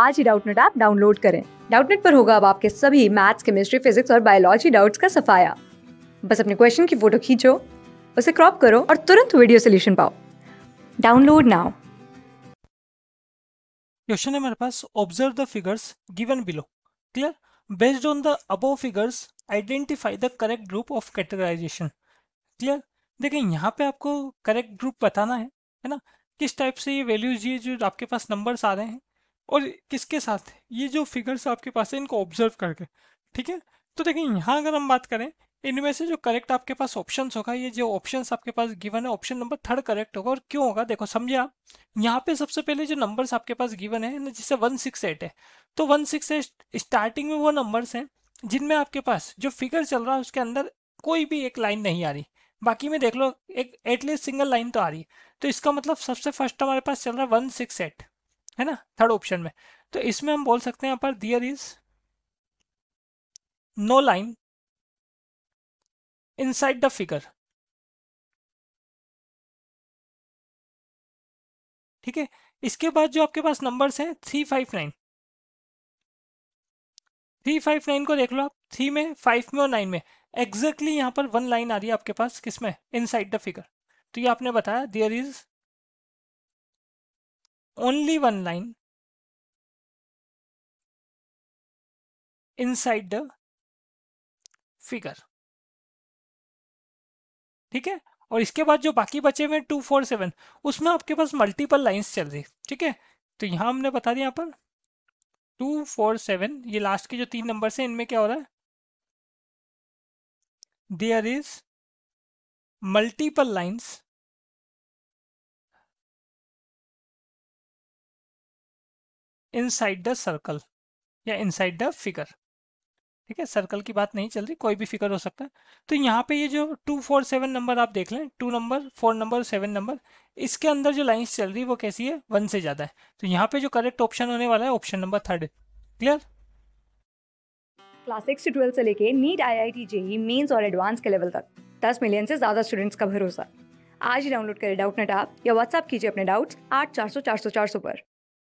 आज ही Doubtnut app download करें डाउटनेट पर होगा अब आपके सभी मैथ्स केमिस्ट्री फिजिक्स और बायोलॉजी डाउट्स का सफाया बस अपने क्वेश्चन की फोटो खींचो उसे क्रॉप करो और तुरंत वीडियो सोल्यूशन पाओ डाउनलोड नाउ क्वेश्चन है मेरे पास observe the figures given below clear based on the above figures identify the correct group of categorisation clear देखिए यहाँ पे आपको करेक्ट ग्रुप बताना है है ना किस टाइप से ये वैल्यूज ये जो आपके पास नंबर्स आ रहे हैं और किसके साथ ये जो फिगर्स आपके पास है इनको ऑब्जर्व करके ठीक है तो देखिए यहाँ अगर हम बात करें इनमें से जो करेक्ट आपके पास ऑप्शन होगा ये जो ऑप्शन आपके पास गिवन है ऑप्शन नंबर थर्ड करेक्ट होगा और क्यों होगा देखो समझे आप यहाँ पे सबसे पहले जो नंबर्स आपके पास गिवन है जिससे वन सिक्स एट है तो वन सिक्स एट स्टार्टिंग में वो नंबर्स हैं जिनमें आपके पास जो फिगर चल रहा है उसके अंदर कोई भी एक लाइन नहीं आ रही बाकी में देख लो एक एटलीस्ट सिंगल लाइन तो आ रही है तो इसका मतलब सबसे फर्स्ट हमारे पास चल रहा है वन सिक्स एट है ना थर्ड ऑप्शन में तो इसमें हम बोल सकते हैं यहां पर there is no line inside the figure ठीक है इसके बाद जो आपके पास नंबर्स हैं three five nine three five nine को देख लो आप थ्री में फाइव में और नाइन में एग्जैक्टली exactly यहां पर वन लाइन आ रही है आपके पास किसमें इनसाइड द फिगर तो ये आपने बताया there is only one line inside the figure ठीक है और इसके बाद जो बाकी बचे हुए टू फोर सेवन उसमें आपके पास मल्टीपल लाइंस चल रही ठीक है तो यहां हमने बता दिया यहां पर टू फोर सेवन ये लास्ट के जो तीन नंबर से इनमें क्या हो रहा है there is multiple lines inside the circle या इनसाइड द फिगर ठीक है सर्कल की बात नहीं चल रही कोई भी फिगर हो सकता है तो यहाँ पे ये जो टू फोर सेवन नंबर आप देख लें two number four number seven number इसके अंदर जो लाइन्स चल रही है वो कैसी है वन से ज़्यादा है तो यहाँ पे जो करेक्ट ऑप्शन होने वाला है option number third clear class six से ट्वेल्थ से लेके NEET I I T JEE Mains और एडवांस के लेवल तक दस मिलियन से ज़्यादा स्टूडेंट्स का भरोसा आज ही डाउनलोड करें डाउट नेट आप या व्हाट्सअप कीजिए अपने डाउट्स आठ चार सौ चार सौ चार सौ पर